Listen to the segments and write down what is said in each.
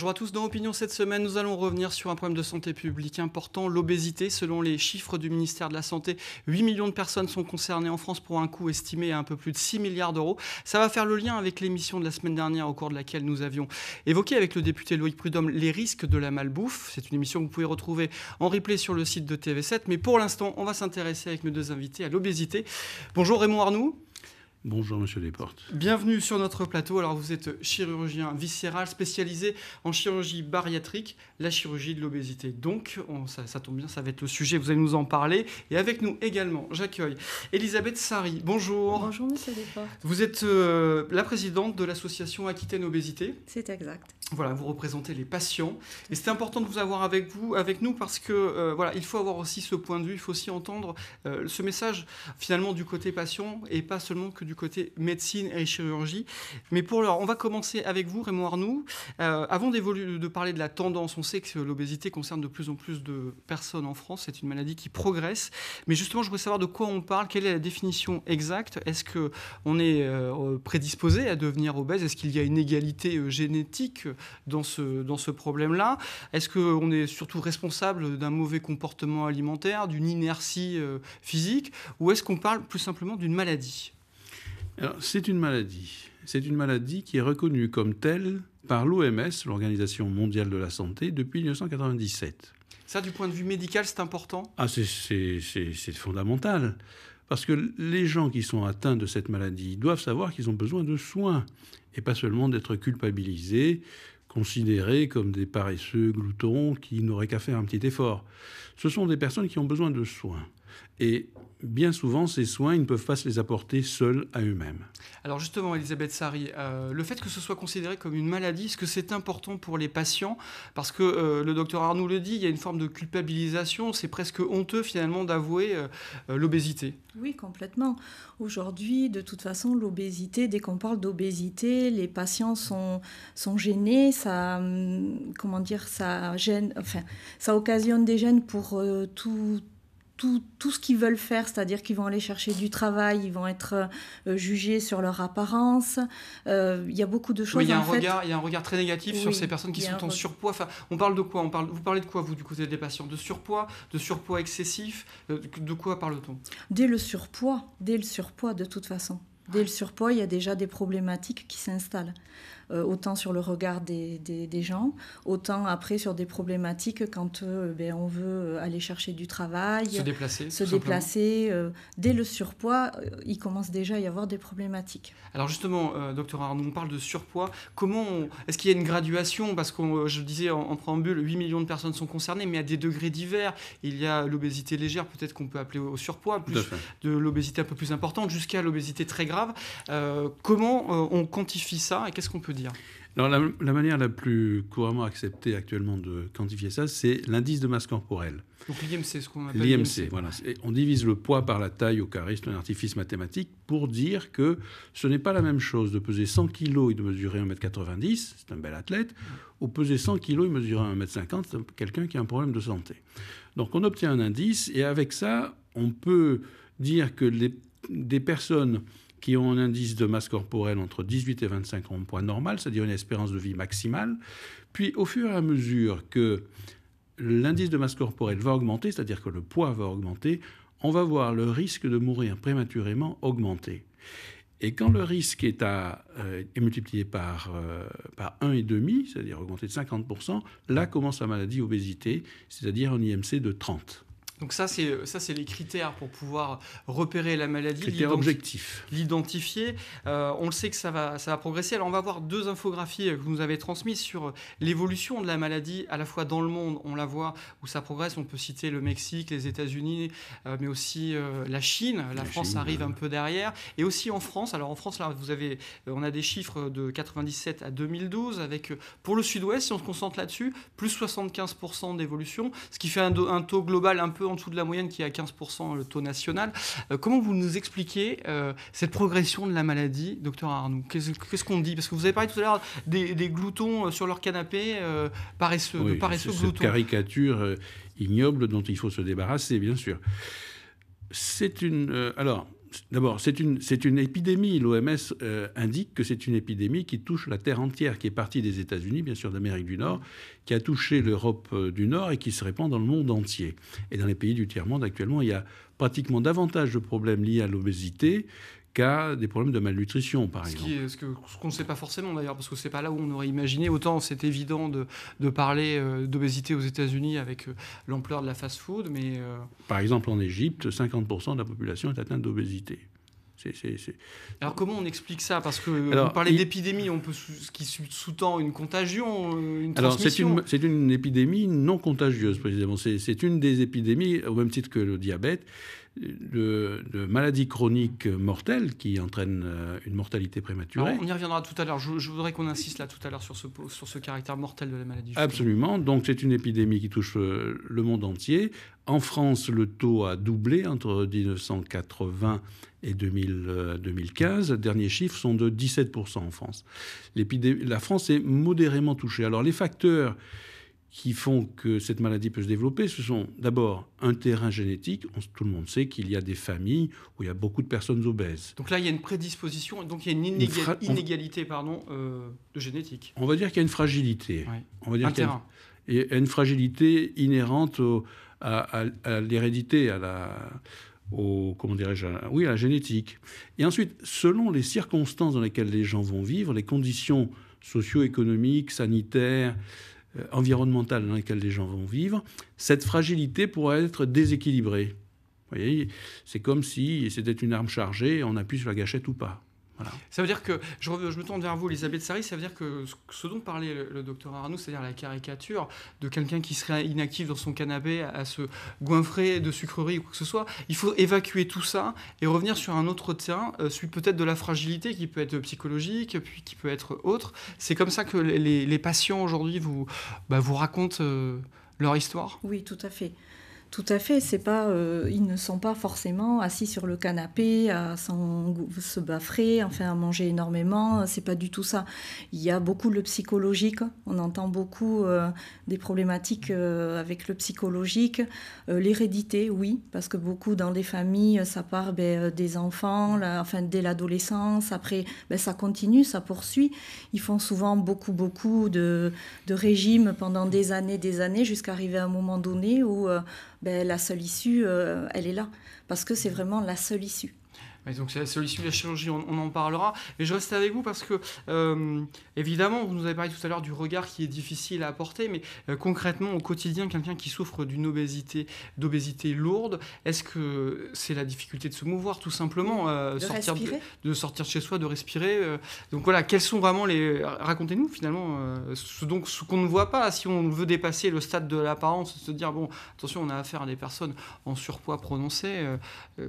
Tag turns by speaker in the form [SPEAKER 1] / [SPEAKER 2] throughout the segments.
[SPEAKER 1] Bonjour à tous. Dans Opinion cette semaine, nous allons revenir sur un problème de santé publique important, l'obésité. Selon les chiffres du ministère de la Santé, 8 millions de personnes sont concernées en France pour un coût estimé à un peu plus de 6 milliards d'euros. Ça va faire le lien avec l'émission de la semaine dernière au cours de laquelle nous avions évoqué avec le député Loïc Prudhomme les risques de la malbouffe. C'est une émission que vous pouvez retrouver en replay sur le site de TV7. Mais pour l'instant, on va s'intéresser avec nos deux invités à l'obésité. Bonjour Raymond Arnoux.
[SPEAKER 2] Bonjour Monsieur Desportes.
[SPEAKER 1] Bienvenue sur notre plateau. Alors vous êtes chirurgien viscéral spécialisé en chirurgie bariatrique la chirurgie de l'obésité. Donc, ça, tombe bien, ça va être le sujet, vous allez nous en parler. Et avec nous également, j'accueille Elisabeth Sari. Bonjour. Bonjour, monsieur Vous êtes euh, la présidente de l'association Aquitaine Obésité. C'est exact. Voilà, vous représentez les patients. Et c'est important de vous avoir avec vous, avec nous, parce que euh, voilà, il faut avoir aussi ce point de vue, il faut aussi entendre euh, ce message finalement du côté patient et pas seulement que du côté médecine et chirurgie. Mais pour l'heure, on va commencer avec vous, Raymond Arnoux. avant d'évoluer, de parler de la tendance, on sait que l'obésité concerne de plus en plus de personnes en France. C'est une maladie qui progresse. Mais justement, je voudrais savoir de quoi on parle. Quelle est la définition exacte Est-ce qu'on est euh, euh, prédisposé à devenir obèse Est-ce qu'il y a une égalité euh, génétique dans ce, dans ce problème-là Est-ce qu'on est surtout responsable d'un mauvais comportement alimentaire, d'une inertie physique Ou est-ce qu'on parle plus simplement d'une
[SPEAKER 2] maladie c'est une maladie c'est une maladie qui est reconnue comme telle par l'OMS, l'Organisation mondiale de la santé, depuis 1997.
[SPEAKER 1] Ça, du point de vue médical, c'est important
[SPEAKER 2] Ah, c'est fondamental. Parce que les gens qui sont atteints de cette maladie doivent savoir qu'ils ont besoin de soins, et pas seulement d'être culpabilisés, considérés comme des paresseux gloutons qui n'auraient qu'à faire un petit effort. Ce sont des personnes qui ont besoin de soins. Et bien souvent, ces soins, ils ne peuvent pas se les apporter seuls à eux-mêmes.
[SPEAKER 1] Alors justement, Elisabeth Sari, euh, le fait que ce soit considéré comme une maladie, est-ce que c'est important pour les patients Parce que euh, le docteur Arnoux le dit, il y a une forme de culpabilisation, c'est presque honteux finalement d'avouer euh, l'obésité.
[SPEAKER 3] Oui, complètement. Aujourd'hui, de toute façon, l'obésité, dès qu'on parle d'obésité, les patients sont, sont gênés, ça, hum, comment dire, ça gêne, enfin, ça occasionne des gènes pour tout tout, ce qu'ils veulent faire, c'est-à-dire qu'ils vont aller chercher du travail, ils vont être euh, jugés sur leur apparence. Euh, il y a beaucoup de choses. il y a un regard, il
[SPEAKER 1] y a un regard très négatif sur ces personnes qui sont en surpoids. Enfin, on parle de quoi On parle, vous parlez de quoi vous du côté des patients De surpoids, de surpoids excessif. Euh, de quoi parle-t-on
[SPEAKER 3] Dès surpoids, dès le surpoids de toute façon. Dès le surpoids, il y a déjà des problématiques qui s'installent. Euh, autant sur le regard des, des, gens, autant après sur des problématiques quand euh, ben, on veut euh, aller chercher du travail, se déplacer, se déplacer. dès le surpoids, il commence déjà à y avoir des problématiques.
[SPEAKER 1] Alors justement, docteur Arnaud, on parle de surpoids. Comment est-ce qu'il y a une graduation Parce que je disais en, préambule, 8 millions de personnes sont concernées, mais à des degrés divers. Il y a l'obésité légère, peut-être qu'on peut appeler au surpoids, plus de, de l'obésité un peu plus importante, jusqu'à l'obésité très grave. comment on quantifie ça et qu'est-ce qu'on peut dire
[SPEAKER 2] alors, la, manière la plus couramment acceptée actuellement de quantifier ça, c'est l'indice de masse corporelle. Donc l'IMC, ce qu'on appelle l'IMC. voilà. On divise le poids par la taille au carré, c'est un artifice mathématique pour dire que ce n'est pas la même chose de peser 100 kg et de mesurer 1m90, c'est un bel athlète, ou peser 100 kg et mesurer 1m50, c'est quelqu'un qui a un problème de santé. Donc on obtient un indice et avec ça, on peut dire que les, des personnes qui ont un indice de masse corporelle entre 18 et 25 ans poids normal, c'est-à-dire une espérance de vie maximale. Puis au fur et à mesure que l'indice de masse corporelle va augmenter, c'est-à-dire que le poids va augmenter, on va voir le risque de mourir prématurément augmenter. Et quand le risque est, à, euh, multiplié par, euh, et 1,5, c'est-à-dire augmenté de 50%, là commence la maladie obésité, c'est-à-dire un IMC de 30.
[SPEAKER 1] Donc ça, c'est ça, c'est les critères pour pouvoir repérer la maladie, l'identifier. Euh, on le sait que ça va, ça va progresser. Alors on va voir deux infographies que vous nous avez transmises sur l'évolution de la maladie à la fois dans le monde, on la voit où ça progresse. On peut citer le Mexique, les États-Unis, euh, mais aussi euh, la Chine. La, France arrive un peu derrière, et aussi en France. Alors en France, là, vous avez, on a des chiffres de 97 à 2012 avec pour le Sud-Ouest, si on se concentre là-dessus, plus 75% d'évolution, ce qui fait un taux global un peu en dessous de la moyenne qui est à 15% le taux national. Euh, comment vous nous expliquez euh, cette progression de la maladie, docteur Arnoux Qu'est-ce qu'on dit Parce que vous avez parlé tout à l'heure des, gloutons euh, sur leur canapé, paresseux, de paresseux gloutons.
[SPEAKER 2] caricature ignoble dont il faut se débarrasser, bien sûr. C'est une. alors. D'abord, c'est une, épidémie. L'OMS euh, indique que c'est une épidémie qui touche la Terre entière, qui est partie des États-Unis, bien sûr d'Amérique du Nord, qui a touché l'Europe euh, du Nord et qui se répand dans le monde entier. Et dans les pays du tiers-monde, actuellement, il y a pratiquement davantage de problèmes liés à l'obésité qu'à des problèmes de malnutrition, par
[SPEAKER 1] exemple. ce qu'on ne sait pas forcément d'ailleurs, parce que n'est pas là où on aurait imaginé. Autant c'est évident de, parler euh, d'obésité aux États-Unis avec euh, l'ampleur de la fast-food, mais. Euh,
[SPEAKER 2] par exemple, en Égypte, 50% de la population est atteinte d'obésité.
[SPEAKER 1] Alors comment on explique ça Parce que vous parlez d'épidémie, on peut ce qui sous-tend une contagion, euh, une transmission. Alors
[SPEAKER 2] c'est une, épidémie non contagieuse précisément. C'est une des épidémies, au même titre que le diabète, de, de maladies chroniques mortelles qui entraînent euh, une mortalité prématurée. on
[SPEAKER 1] y reviendra tout à l'heure. Je, voudrais qu'on insiste là tout à l'heure sur ce, caractère mortel de la maladie.
[SPEAKER 2] Absolument. Donc c'est une épidémie qui touche euh, le monde entier. En France, le taux a doublé entre 1980 et et 2000, 2015, euh, derniers chiffres, sont de 17% en France. La France est modérément touchée. Alors les facteurs qui font que cette maladie peut se développer, ce sont d'abord un terrain génétique. tout le monde sait qu'il y a des familles où il y a beaucoup de personnes obèses.
[SPEAKER 1] Donc là, il y a une prédisposition, donc il y a une, inégalité pardon, euh, de génétique.
[SPEAKER 2] On va dire qu'il y a une fragilité. On va dire un terrain. une, fragilité inhérente à, à l'hérédité, à la comment dirais-je, oui, à la génétique. Et ensuite, selon les circonstances dans lesquelles les gens vont vivre, les conditions socio-économiques, sanitaires, euh, environnementales dans lesquelles les gens vont vivre, cette fragilité pourrait être déséquilibrée. Vous voyez, c'est comme si c'était une arme chargée, on appuie sur la gâchette ou pas.
[SPEAKER 1] Ça veut dire que, je, me tourne vers vous, Elisabeth Sarri, ça veut dire que ce dont parlait le, docteur Arnaud, c'est-à-dire la caricature de quelqu'un qui serait inactif dans son canapé à, se goinfrer de sucreries ou quoi que ce soit, il faut évacuer tout ça et revenir sur un autre terrain, euh, suite peut-être de la fragilité qui peut être psychologique, puis qui peut être autre. C'est comme ça que les, patients aujourd'hui vous, bah, racontent euh, leur histoire
[SPEAKER 3] Oui, tout à fait. Tout à fait, c'est pas, euh, ils ne sont pas forcément assis sur le canapé à se baffrer, enfin à manger énormément. C'est pas du tout ça. Il y a beaucoup le psychologique. On entend beaucoup euh, des problématiques euh, avec le psychologique, l'hérédité, oui, parce que beaucoup dans les familles, ça part ben, des enfants, enfin dès l'adolescence. Après, ben, ça continue, ça poursuit. Ils font souvent beaucoup, beaucoup de, de régimes pendant des années, des années, jusqu'à arriver à un moment donné où ben, la seule issue, euh, elle est là, parce que c'est vraiment la seule issue
[SPEAKER 1] donc c'est la solution de la chirurgie, on, en parlera. Mais je reste avec vous parce que, euh, évidemment, vous nous avez parlé tout à l'heure du regard qui est difficile à apporter, mais euh, concrètement, au quotidien, quelqu'un qui souffre d'une obésité, d'obésité lourde, est-ce que c'est la difficulté de se mouvoir, tout simplement, euh, de, sortir de, sortir de chez soi, de respirer Donc voilà, quels sont vraiment les... Racontez-nous finalement ce, donc, ce qu'on ne voit pas, si on veut dépasser le stade de l'apparence, se dire, bon, attention, on a affaire à des personnes en surpoids prononcé,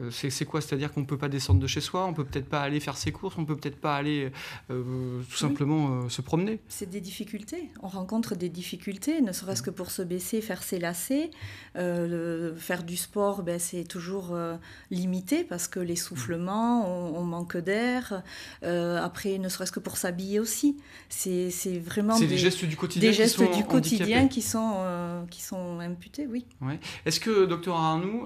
[SPEAKER 1] c'est quoi C'est-à-dire qu'on ne peut pas de chez soi, on peut peut-être pas aller faire ses courses, on peut peut-être pas aller euh, euh, tout simplement euh, se promener.
[SPEAKER 3] C'est des difficultés. On rencontre des difficultés, ne serait-ce que pour se baisser, faire ses lacets. faire du sport, ben, c'est toujours limité parce que l'essoufflement, mm. on, manque d'air. après, ne serait-ce que pour s'habiller aussi. C'est vraiment des, gestes du quotidien, qui, sont qui sont, imputés, oui.
[SPEAKER 1] Est-ce que, docteur Arnoux,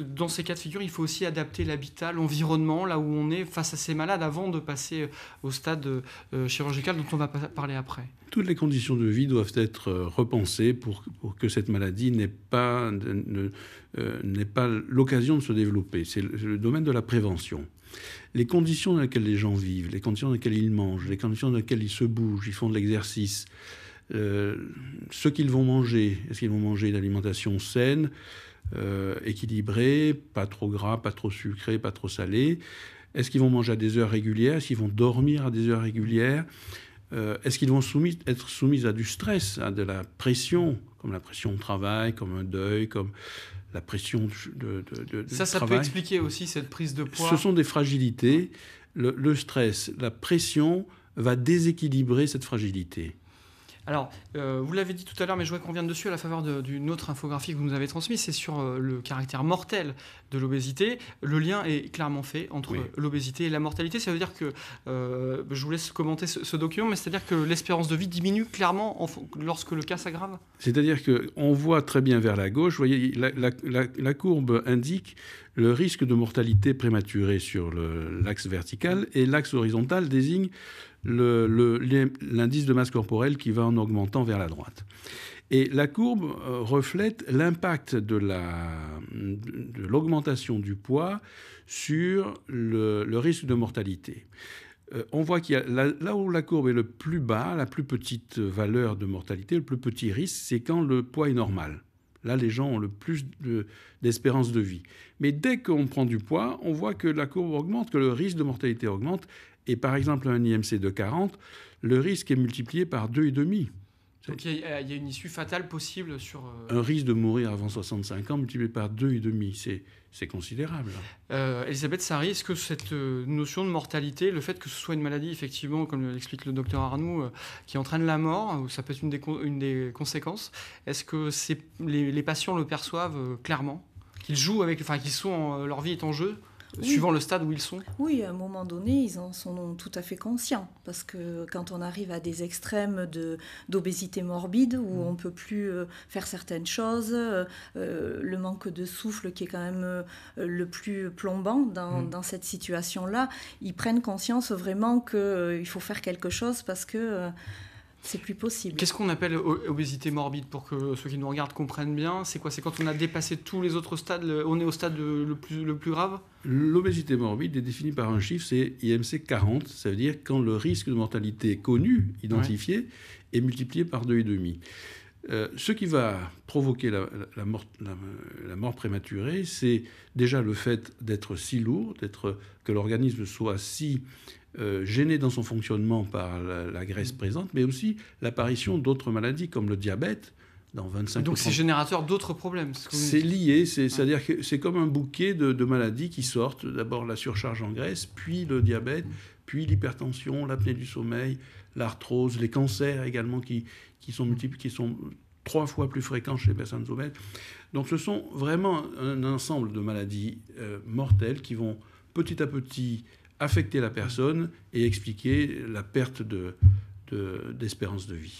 [SPEAKER 1] dans ces cas de figure, il faut aussi adapter l'habitude l'environnement, là où on est face à ces malades avant de passer euh, au stade euh, euh, chirurgical dont on va parler après
[SPEAKER 2] Toutes les conditions de vie doivent être repensées pour, que cette maladie n'ait pas, pas l'occasion de se développer. C'est le, domaine de la prévention. Les conditions dans lesquelles les gens vivent, les conditions dans lesquelles ils mangent, les conditions dans lesquelles ils se bougent, ils font de l'exercice, ce qu'ils vont manger, est-ce qu'ils vont manger une alimentation saine euh, équilibré, pas trop gras, pas trop sucré, pas trop salé Est-ce qu'ils vont manger à des heures régulières Est-ce qu'ils vont dormir à des heures régulières euh, Est-ce qu'ils vont être soumis à du stress, à hein, de la pression, comme la pression au travail, comme un deuil, comme la pression de, de, Ça, ça peut expliquer aussi cette prise de poids. Ce sont des fragilités. le stress, la pression va déséquilibrer cette fragilité.
[SPEAKER 1] Alors, euh, vous l'avez dit tout à l'heure, mais je voudrais qu'on revienne dessus à la faveur d'une autre infographie que vous nous avez transmise. C'est sur euh, le caractère mortel de l'obésité. Le lien est clairement fait entre l'obésité et la mortalité. Ça veut dire que, euh, je vous laisse commenter ce, document, mais c'est-à-dire que l'espérance de vie diminue clairement lorsque le cas s'aggrave
[SPEAKER 2] C'est-à-dire qu'on voit très bien vers la gauche, vous voyez, la, la courbe indique le risque de mortalité prématurée sur l'axe vertical et l'axe horizontal désigne l'indice de masse corporelle qui va en augmentant vers la droite. Et la courbe euh, reflète l'impact de l'augmentation du poids sur le, risque de mortalité. Euh, on voit qu'il là, là, où la courbe est le plus bas, la plus petite valeur de mortalité, le plus petit risque, c'est quand le poids est normal. Là, les gens ont le plus d'espérance de vie. Mais dès qu'on prend du poids, on voit que la courbe augmente, que le risque de mortalité augmente, et par exemple, un IMC de 40, le risque est multiplié par 2,5.
[SPEAKER 1] Donc il y, a une issue fatale possible sur... Euh, un
[SPEAKER 2] risque de mourir avant 65 ans multiplié par 2,5, c'est considérable.
[SPEAKER 1] Euh, Elisabeth
[SPEAKER 2] ça est que cette
[SPEAKER 1] euh, notion de mortalité, le fait que ce soit une maladie, effectivement, comme l'explique le docteur Arnoux, qui entraîne la mort, ou ça peut être une des, conséquences, est-ce que les, patients le perçoivent clairement Qu'ils jouent avec... Enfin, qu'ils sont... leur vie est en jeu suivant le stade où ils sont
[SPEAKER 3] Oui, à un moment donné, ils en sont tout à fait conscients. Parce que quand on arrive à des extrêmes d'obésité morbide, où mm. on ne peut plus euh, faire certaines choses, euh, euh, le manque de souffle qui est quand même le plus plombant dans, mm. dans cette situation-là, ils prennent conscience vraiment qu'il faut faire quelque chose parce que... C'est plus possible. Qu'est-ce qu'on
[SPEAKER 1] appelle obésité morbide pour que ceux qui nous regardent comprennent bien C'est quoi C'est quand on a
[SPEAKER 2] dépassé tous les autres stades, on est au stade le plus, le plus grave L'obésité morbide est définie par un chiffre, c'est IMC 40. Ça veut dire quand le risque de mortalité connu, identifié, est multiplié par et 2,5. Euh, ce qui va provoquer la, mort, prématurée, c'est déjà le fait d'être si lourd, d'être que l'organisme soit si euh, gêné dans son fonctionnement par la, graisse mm. présente, mais aussi l'apparition d'autres maladies comme le diabète. Dans 25 Donc c'est
[SPEAKER 1] générateur d'autres problèmes.
[SPEAKER 2] C'est lié, c'est-à-dire que c'est comme un bouquet de maladies qui sortent. D'abord la surcharge en graisse, puis le diabète, mm. puis l'hypertension, l'apnée du sommeil, l'arthrose, les cancers également qui, qui sont, multiples, qui sont trois fois plus fréquents chez les personnes obèses. Donc ce sont vraiment un ensemble de maladies euh, mortelles qui vont petit à petit affecter la personne et expliquer la perte de, d'espérance de, vie.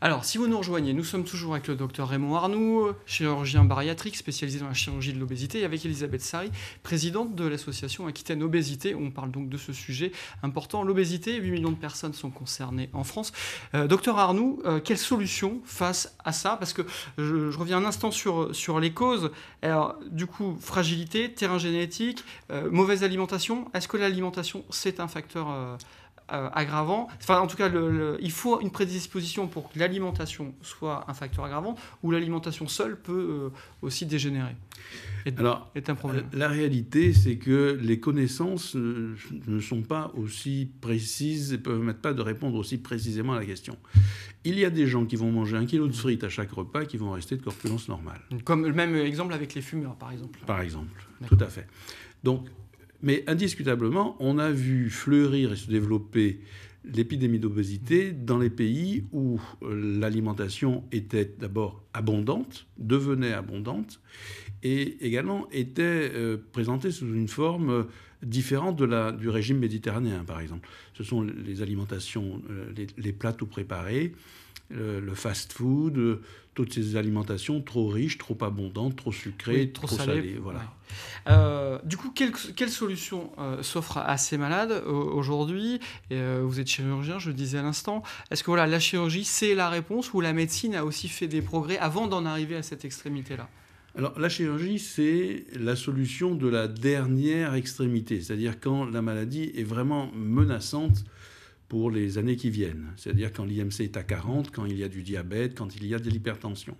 [SPEAKER 1] Alors, si vous nous rejoignez, nous sommes toujours avec le docteur Raymond Arnoux, chirurgien bariatrique spécialisé dans la chirurgie de l'obésité, et avec Elisabeth Sari, présidente de l'association Aquitaine Obésité. On parle donc de ce sujet important. L'obésité, 8 millions de personnes sont concernées en France. Euh, docteur Arnoux, quelles euh, quelle solution face à ça Parce que je, reviens un instant sur, sur les causes. Alors, du coup, fragilité, terrain génétique, euh, mauvaise alimentation. Est-ce que l'alimentation, c'est un facteur euh, aggravant, enfin en tout cas, il faut une prédisposition pour que l'alimentation soit un facteur aggravant, ou l'alimentation seule peut euh, aussi dégénérer. Alors, un problème. Euh, la
[SPEAKER 2] réalité, c'est que les connaissances ne sont pas aussi précises et peuvent permettent pas de répondre aussi précisément à la question. Il y a des gens qui vont manger un kilo de frites à chaque repas qui vont rester de corpulence normale.
[SPEAKER 1] Comme le même exemple avec les fumeurs, par exemple. Par exemple, tout à
[SPEAKER 2] fait. Donc, mais indiscutablement, on a vu fleurir et se développer l'épidémie d'obésité dans les pays où euh, l'alimentation était d'abord abondante, devenait abondante, et également était euh, présentée sous une forme euh, différente de la, du régime méditerranéen, par exemple. Ce sont les alimentations, les, les plats tout préparés, le, fast-food, euh, toutes ces alimentations trop riches, trop abondantes, trop sucrées, trop, salées. voilà. Euh, du coup, quelle, quelle solution euh,
[SPEAKER 1] s'offre à ces malades aujourd'hui Vous êtes chirurgien, je le disais à l'instant. Est-ce que voilà, la chirurgie, c'est la réponse ou la médecine a aussi fait des progrès avant d'en arriver à cette extrémité-là
[SPEAKER 2] alors la chirurgie, c'est la solution de la dernière extrémité, c'est-à-dire quand la maladie est vraiment menaçante pour les années qui viennent, c'est-à-dire quand l'IMC est à 40, quand il y a du diabète, quand il y a de l'hypertension.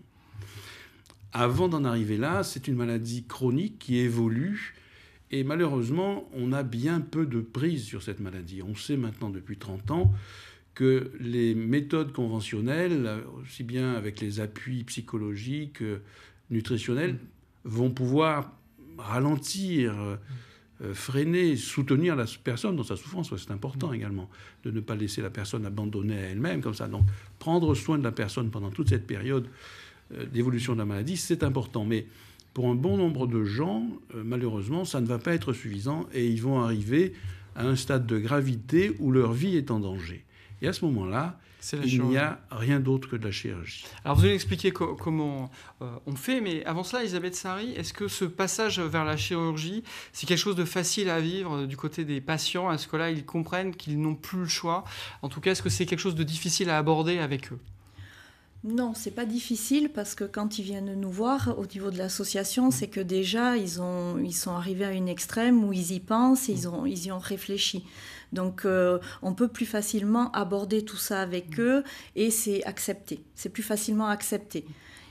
[SPEAKER 2] Avant d'en arriver là, c'est une maladie chronique qui évolue et malheureusement, on a bien peu de prise sur cette maladie. On sait maintenant depuis 30 ans que les méthodes conventionnelles, aussi bien avec les appuis psychologiques, euh, nutritionnels, vont pouvoir ralentir euh, euh, freiner, soutenir la personne dans sa souffrance, c'est important également, de ne pas laisser la personne abandonnée à elle-même comme ça. Donc prendre soin de la personne pendant toute cette période euh, d'évolution de la maladie, c'est important. Mais pour un bon nombre de gens, euh, malheureusement, ça ne va pas être suffisant et ils vont arriver à un stade de gravité où leur vie est en danger. Et à ce moment-là, il n'y a rien d'autre que de la chirurgie.
[SPEAKER 1] Alors vous allez expliquer comment
[SPEAKER 2] euh, on fait, mais avant cela, Elisabeth
[SPEAKER 1] Sari, est-ce que ce passage vers la chirurgie, c'est quelque chose de facile à vivre euh, du côté des patients Est-ce que là, ils comprennent qu'ils n'ont plus le choix En tout cas, est-ce que c'est quelque chose de difficile à aborder avec eux
[SPEAKER 3] non, c'est pas difficile parce que quand ils viennent nous voir au niveau de l'association, c'est que déjà ils, ont, ils sont arrivés à une extrême où ils y pensent, ils, mm. ont, ils y ont réfléchi. Donc euh, on peut plus facilement aborder tout ça avec mm. eux et c'est accepté. C'est plus facilement accepté.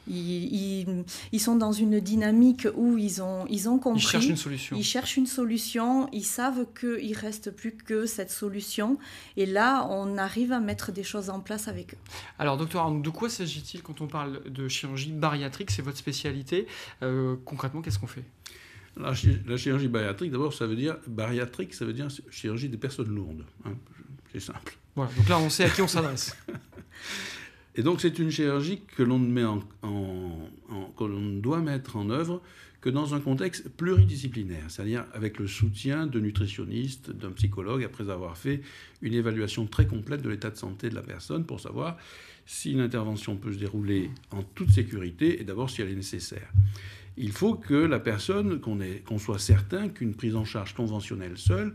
[SPEAKER 3] Ils, sont dans une dynamique où ils ont, ils compris. Ils cherchent une solution. Ils cherchent une solution. Ils savent qu'il ne reste plus que cette solution. Et là, on arrive à mettre des choses en place avec eux.
[SPEAKER 1] Alors, docteur de quoi s'agit-il quand on parle de chirurgie bariatrique C'est votre spécialité. Euh, concrètement, qu'est-ce qu'on fait
[SPEAKER 2] la, chirurgie bariatrique, d'abord, ça veut dire bariatrique, ça veut dire chirurgie des personnes lourdes. Hein. c'est simple.
[SPEAKER 1] Voilà, donc là, on sait à qui on s'adresse.
[SPEAKER 2] Et donc, c'est une chirurgie que l'on en, que l'on doit mettre en œuvre que dans un contexte pluridisciplinaire, c'est-à-dire avec le soutien de nutritionnistes, d'un psychologue, après avoir fait une évaluation très complète de l'état de santé de la personne pour savoir si l'intervention peut se dérouler en toute sécurité et d'abord si elle est nécessaire il faut que la personne, qu'on soit certain qu'une prise en charge conventionnelle seule,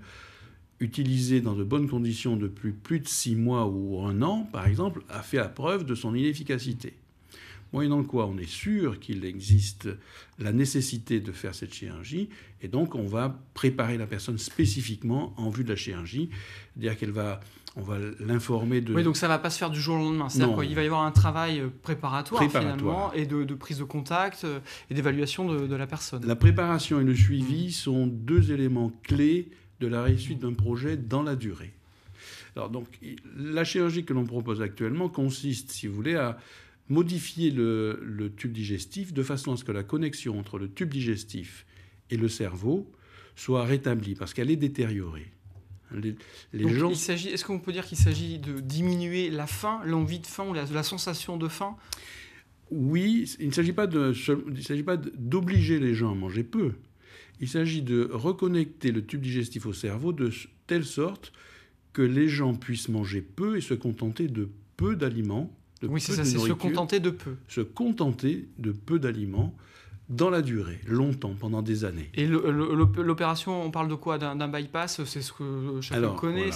[SPEAKER 2] utilisée dans de bonnes conditions depuis plus de six mois ou un an, par exemple, a fait la preuve de son inefficacité. Moyennant quoi, on est sûr qu'il existe la nécessité de faire cette chirurgie, et donc on va préparer la personne spécifiquement en vue de la chirurgie, dire qu'elle va on va l'informer de. Oui, donc
[SPEAKER 1] ça va pas se faire du jour au lendemain. C'est-à-dire qu'il va y avoir un travail euh, préparatoire, finalement et de, prise de contact euh, et d'évaluation de, la personne. La
[SPEAKER 2] préparation et le suivi sont deux éléments clés de la réussite d'un projet dans la durée. Alors donc la chirurgie que l'on propose actuellement consiste, si vous voulez, à modifier le, le, tube digestif de façon à ce que la connexion entre le tube digestif et le cerveau soit rétablie parce qu'elle est détériorée est-ce
[SPEAKER 1] qu'on peut dire qu'il s'agit de diminuer la faim, l'envie de faim ou la, sensation de faim
[SPEAKER 2] Oui, il ne s'agit pas, d'obliger les gens à manger peu. Il s'agit de reconnecter le tube digestif au cerveau de telle sorte que les gens puissent manger peu et se contenter de peu d'aliments. oui, c'est ça, c'est se contenter de peu. Se contenter de peu d'aliments dans la durée, longtemps, pendant des années.
[SPEAKER 1] Et l'opération, on parle de quoi D'un bypass C'est ce que chacun connaît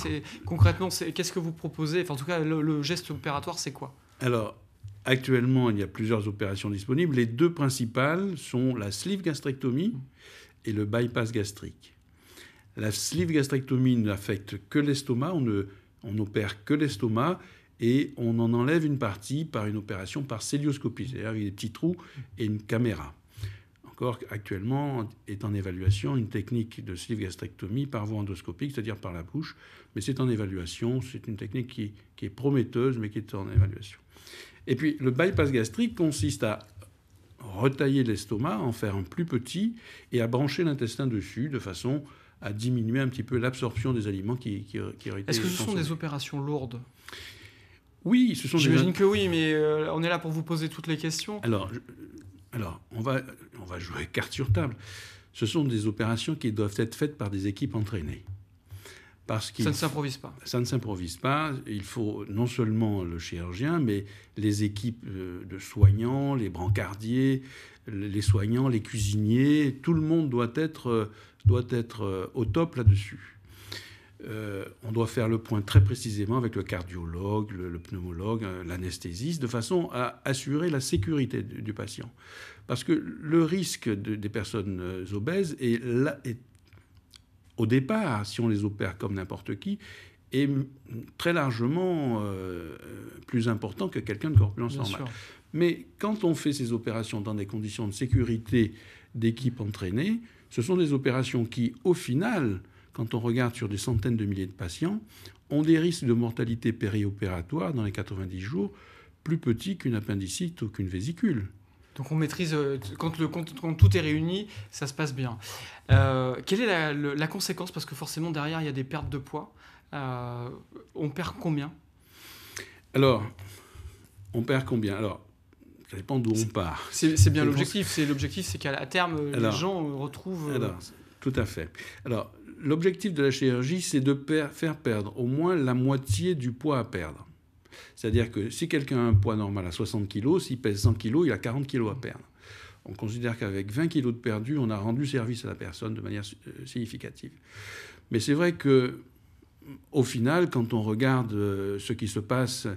[SPEAKER 1] Concrètement, qu'est-ce que vous proposez En tout cas, le, geste opératoire, c'est quoi
[SPEAKER 2] Alors, actuellement, il y a plusieurs opérations disponibles. Les deux principales sont la sleeve gastrectomie et le bypass gastrique. La sleeve gastrectomie n'affecte que l'estomac, on, ne, on opère que l'estomac et on en enlève une partie par une opération par célioscopie, c'est-à-dire avec des petits trous et une caméra corps, actuellement est en évaluation une technique de sleeve gastrectomie par voie endoscopique, c'est-à-dire par la bouche, mais c'est en évaluation, c'est une technique qui, qui, est prometteuse, mais qui est en évaluation. Et puis le bypass gastrique consiste à retailler l'estomac, en faire un plus petit et à brancher l'intestin dessus de façon à diminuer un petit peu l'absorption des aliments qui, qui, qui Est-ce que ce sont des
[SPEAKER 1] opérations lourdes oui, ce sont J'imagine que oui, mais euh, on est là pour vous poser toutes les questions. Alors,
[SPEAKER 2] alors, on va, on va jouer carte sur table. Ce sont des opérations qui doivent être faites par des équipes entraînées. Parce ça ne s'improvise pas. Ça ne s'improvise pas. Il faut non seulement le chirurgien, mais les équipes euh, de soignants, les brancardiers, les soignants, les cuisiniers, tout le monde doit être, euh, doit être euh, au top là-dessus. Euh, on doit faire le point très précisément avec le cardiologue, le, pneumologue, euh, l'anesthésiste, de façon à assurer la sécurité du, patient. Parce que le risque des personnes euh, obèses est, au départ, si on les opère comme n'importe qui, est très largement plus important que quelqu'un de corpulence normale. Mais quand on fait ces opérations dans des conditions de sécurité d'équipe entraînée, ce sont des opérations qui, au final, quand on regarde sur des centaines de milliers de patients, ont des risques de mortalité périopératoire dans les 90 jours plus petits qu'une appendicite ou qu'une vésicule.
[SPEAKER 1] Donc on maîtrise, euh, quand, le, quand, tout est réuni, ça se passe bien. Euh, quelle est la, conséquence Parce que forcément, derrière, il y a des pertes de poids. Euh, on perd combien
[SPEAKER 2] Alors, on perd combien Alors, ça dépend d'où on part. C'est bien l'objectif.
[SPEAKER 1] C'est l'objectif, c'est qu'à terme, les gens
[SPEAKER 2] retrouvent. tout à fait. Alors, l'objectif de la chirurgie, c'est de faire perdre au moins la moitié du poids à perdre. C'est-à-dire que si quelqu'un a un poids normal à 60 kg, s'il pèse 100 kg, il a 40 kg à perdre. On considère qu'avec 20 kg de perdu, on a rendu service à la personne de manière euh, significative. Mais c'est vrai que, au final, quand on regarde euh, ce qui se passe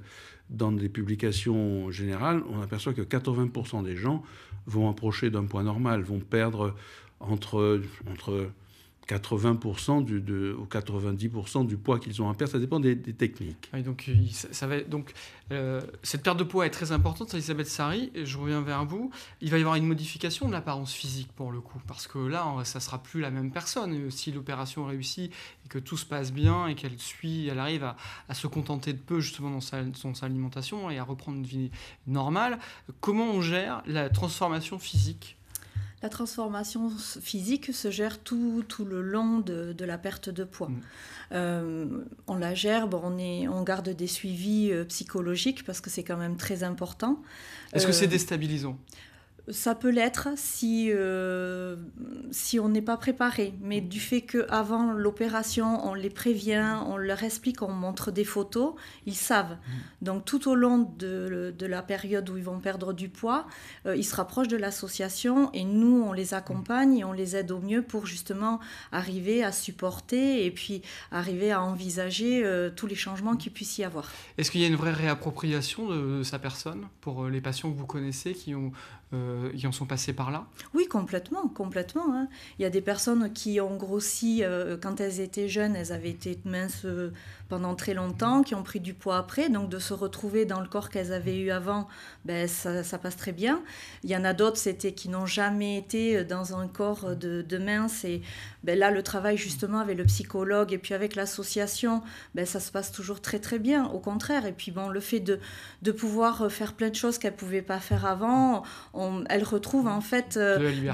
[SPEAKER 2] dans des publications générales, on aperçoit que 80% des gens vont approcher d'un poids normal, vont perdre entre, entre 80% du, de, ou 90% du poids qu'ils ont à perdre. Ça dépend des, techniques. donc, euh, ça, va, donc euh,
[SPEAKER 1] cette perte de poids est très importante, Elisabeth Sari. Je reviens vers vous. Il va y avoir une modification de l'apparence physique pour le coup, parce que là, ça sera plus la même personne. Si l'opération réussit et que tout se passe bien et qu'elle suit, elle arrive à, se contenter de peu justement dans son, sa alimentation et à reprendre une vie normale, comment on gère la transformation physique
[SPEAKER 3] la transformation physique se gère tout, le long de, la perte de poids. Mm. Euh, on la gère, on, est, on garde des suivis euh, psychologiques parce que c'est quand même très important. Est-ce que c'est euh,
[SPEAKER 1] déstabilisant
[SPEAKER 3] ça peut l'être si, euh, si on n'est pas préparé, mais du fait qu'avant l'opération, on les prévient, on leur explique, on montre des photos, ils savent. Mm. Donc tout au long de, de la période où ils vont perdre du poids, euh, ils se rapprochent de l'association et nous, on les accompagne et on les aide au mieux pour justement arriver à supporter et puis arriver à envisager euh, tous les changements qu'il puisse y avoir.
[SPEAKER 1] Est-ce qu'il y a une vraie réappropriation de sa personne pour les patients que vous connaissez qui ont ils euh, en sont passés par là
[SPEAKER 3] Oui, complètement, complètement. Hein. Il y a des personnes qui ont grossi euh, quand elles étaient jeunes, elles avaient été minces euh, pendant très longtemps, qui ont pris du poids après. Donc de se retrouver dans le corps qu'elles avaient eu avant, ben, ça, passe très bien. Il y en a d'autres c'était qui n'ont jamais été euh, dans un corps euh, de, de mince. Et ben, là, le travail justement avec le psychologue et puis avec l'association, ben, ça se passe toujours très très bien, au contraire. Et puis bon, le fait de, de pouvoir euh, faire plein de choses qu'elles ne pouvaient pas faire avant, elles retrouvent en fait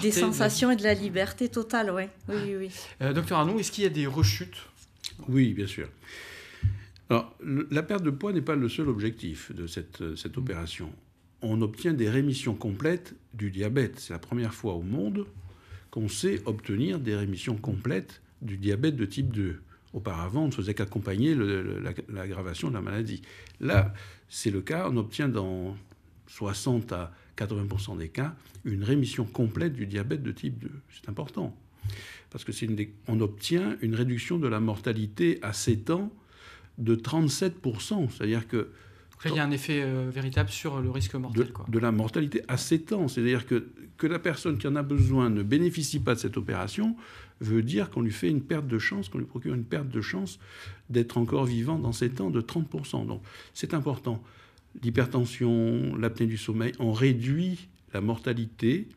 [SPEAKER 3] des sensations et de la liberté totale. Ouais. Oui, oui,
[SPEAKER 2] oui. docteur Arnaud, est-ce qu'il y a des rechutes oui, bien sûr la perte de poids n'est pas le seul objectif de cette, euh, mmh. opération. On obtient des rémissions complètes du diabète. C'est la première fois au monde qu'on sait obtenir des rémissions complètes du diabète de type 2. Auparavant, on ne faisait qu'accompagner l'aggravation de la maladie. Là, c'est le cas. On obtient dans 60 à 80% des cas une rémission complète du diabète de type 2. C'est important. Parce que on obtient une réduction de la mortalité à 7 ans de 37%. C'est-à-dire que... il y a un effet euh, véritable sur le risque mortel. De, la mortalité à 7 ans. C'est-à-dire que, que la personne qui en a besoin ne bénéficie pas de cette opération veut dire qu'on lui fait une perte de chance, qu'on lui procure une perte de chance d'être encore vivant dans 7 ans de 30%. Donc c'est important. L'hypertension, l'apnée du sommeil, on réduit la mortalité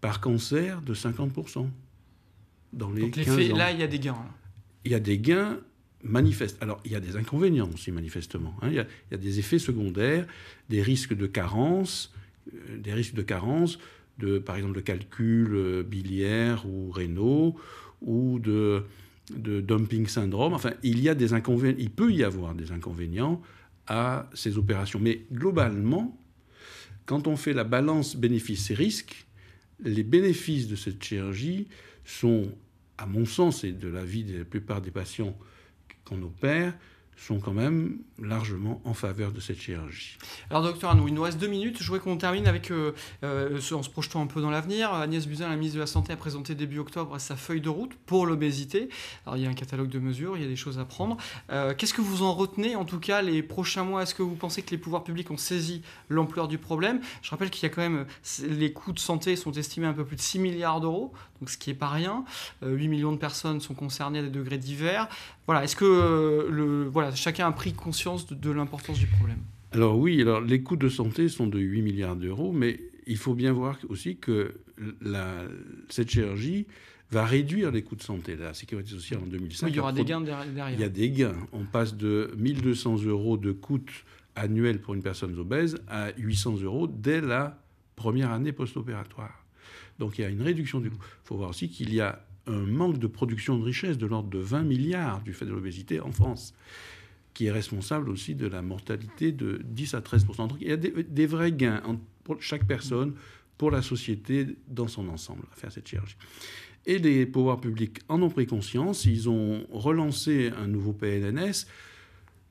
[SPEAKER 2] par cancer de 50% dans les ans. Là, il y a des gains. Il y a des gains manifeste. Alors, il y a des inconvénients aussi, manifestement. Hein. Il, y a, des effets secondaires, des risques de carence, euh, des risques de carence, de, par exemple, de calcul euh, biliaire ou rénaux, ou de, dumping syndrome. Enfin, il, y a des inconvénients, il peut y avoir des inconvénients à ces opérations. Mais globalement, quand on fait la balance bénéfices et risques, les bénéfices de cette chirurgie sont, à mon sens et de la vie de la plupart des patients, qu'on opère sont quand même largement en faveur de cette chirurgie.
[SPEAKER 1] Alors docteur Anou, il nous reste deux minutes. Je voudrais qu'on termine avec, euh, euh, en se projetant un peu dans l'avenir, Agnès Buzyn, la ministre de la Santé, a présenté début octobre sa feuille de route pour l'obésité. Alors il y a un catalogue de mesures, il y a des choses à prendre. Euh, qu'est-ce que vous en retenez en tout cas les prochains mois Est-ce que vous pensez que les pouvoirs publics ont saisi l'ampleur du problème Je rappelle qu'il y a quand même, les coûts de santé sont estimés à un peu plus de 6 milliards d'euros donc ce qui n'est pas rien. 8 euh, millions de personnes sont concernées à des degrés divers. Voilà, est-ce que euh, le, voilà, chacun a pris conscience de, l'importance du problème
[SPEAKER 2] Alors oui, alors les coûts de santé sont de 8 milliards d'euros, mais il faut bien voir aussi que la, cette chirurgie va réduire les coûts de santé. La sécurité sociale en 2005... il y aura des gains derrière. Il y a des gains. On passe de 1200 euros de coûts annuels pour une personne obèse à 800 euros dès la première année post-opératoire. Donc il y a une réduction du coût. Il faut voir aussi qu'il y a un manque de production de richesse de l'ordre de 20 milliards du fait de l'obésité en France, qui est responsable aussi de la mortalité de 10 à 13 Donc il y a des, vrais gains pour chaque personne, pour la société dans son ensemble, à faire cette chirurgie. Et les pouvoirs publics en ont pris conscience, ils ont relancé un nouveau PNNS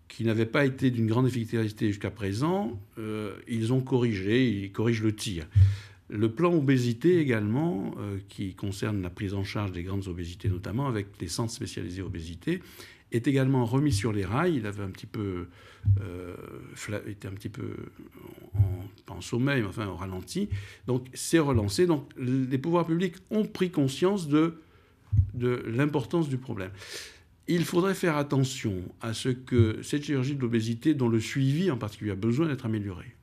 [SPEAKER 2] qui n'avait pas été d'une grande efficacité jusqu'à présent, euh, ils ont corrigé, ils corrigent le tir. Le plan obésité également, euh, qui concerne la prise en charge des grandes obésités notamment, avec les centres spécialisés obésité, est également remis sur les rails. Il avait un petit peu euh, était un petit peu en, sommeil, enfin au ralenti. Donc c'est relancé. Donc les pouvoirs publics ont pris conscience de, de l'importance du problème. Il faudrait faire attention à ce que cette chirurgie de l'obésité, dont le suivi en particulier a besoin d'être amélioré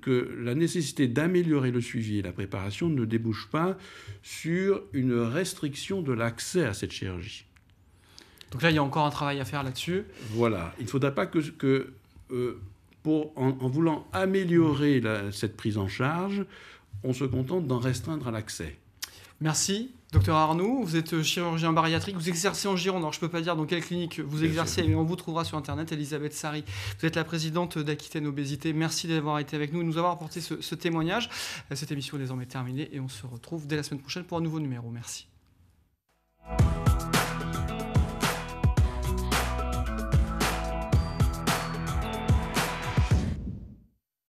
[SPEAKER 2] que la nécessité d'améliorer le suivi et la préparation ne débouche pas sur une restriction de l'accès à cette chirurgie.
[SPEAKER 1] Donc là, il y a encore un travail à faire là-dessus.
[SPEAKER 2] Voilà. Il ne faudra pas que, que euh, pour, en, voulant améliorer cette prise en charge, on se contente d'en restreindre à l'accès.
[SPEAKER 1] Merci. Docteur Arnaud, vous êtes euh, chirurgien bariatrique, vous exercez en Gironde, alors je ne peux pas dire dans quelle clinique vous exercez, mais on vous trouvera sur Internet, Elisabeth Sari. Vous êtes la présidente d'Aquitaine Obésité. Merci d'avoir été avec nous et nous avoir apporté ce, ce témoignage. Euh, cette émission est désormais terminée et on se retrouve dès la semaine prochaine pour un nouveau numéro. Merci.